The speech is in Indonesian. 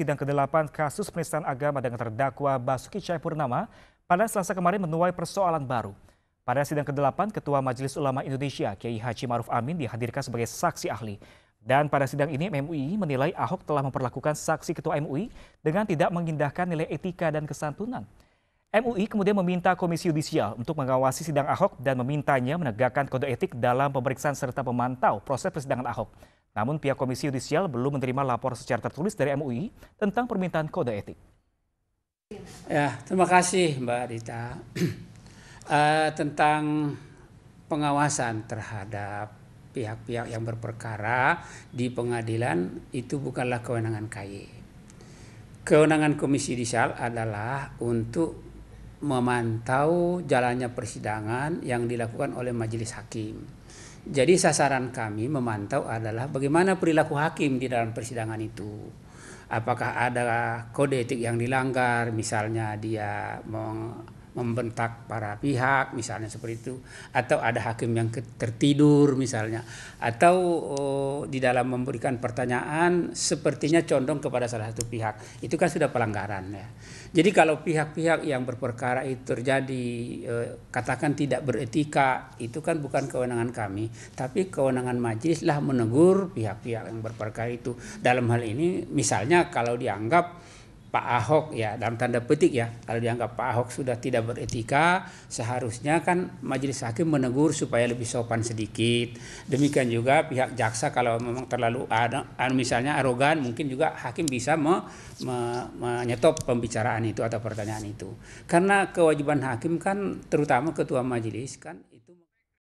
sidang ke-8 kasus penistaan agama dengan terdakwa Basuki Cahayapurnama pada selasa kemarin menuai persoalan baru. Pada sidang ke-8, Ketua Majelis Ulama Indonesia Kiai Haji Maruf Amin dihadirkan sebagai saksi ahli. Dan pada sidang ini MUI menilai Ahok telah memperlakukan saksi Ketua MUI dengan tidak mengindahkan nilai etika dan kesantunan. MUI kemudian meminta Komisi Yudisial untuk mengawasi sidang Ahok dan memintanya menegakkan kode etik dalam pemeriksaan serta memantau proses persidangan Ahok. Namun pihak Komisi Yudisial belum menerima laporan secara tertulis dari MUI tentang permintaan kode etik. Ya, terima kasih Mbak Rita. uh, eh, tentang pengawasan terhadap pihak-pihak yang berperkara di pengadilan itu bukanlah kewenangan KY. Kewenangan Komisi Yudisial adalah untuk memantau jalannya persidangan yang dilakukan oleh majelis hakim. Jadi sasaran kami memantau adalah bagaimana perilaku hakim di dalam persidangan itu. Apakah ada kode etik yang dilanggar, misalnya dia meng membentak para pihak misalnya seperti itu atau ada hakim yang tertidur misalnya atau oh, di dalam memberikan pertanyaan sepertinya condong kepada salah satu pihak itu kan sudah pelanggaran ya jadi kalau pihak-pihak yang berperkara itu terjadi eh, katakan tidak beretika itu kan bukan kewenangan kami tapi kewenangan majelislah menegur pihak-pihak yang berperkara itu dalam hal ini misalnya kalau dianggap Pak Ahok ya dalam tanda petik ya kalau dianggap Pak Ahok sudah tidak beretika seharusnya kan majelis hakim menegur supaya lebih sopan sedikit demikian juga pihak jaksa kalau memang terlalu ada anu misalnya arogan mungkin juga hakim bisa me, me, menyetop pembicaraan itu atau pertanyaan itu karena kewajiban hakim kan terutama ketua majelis kan itu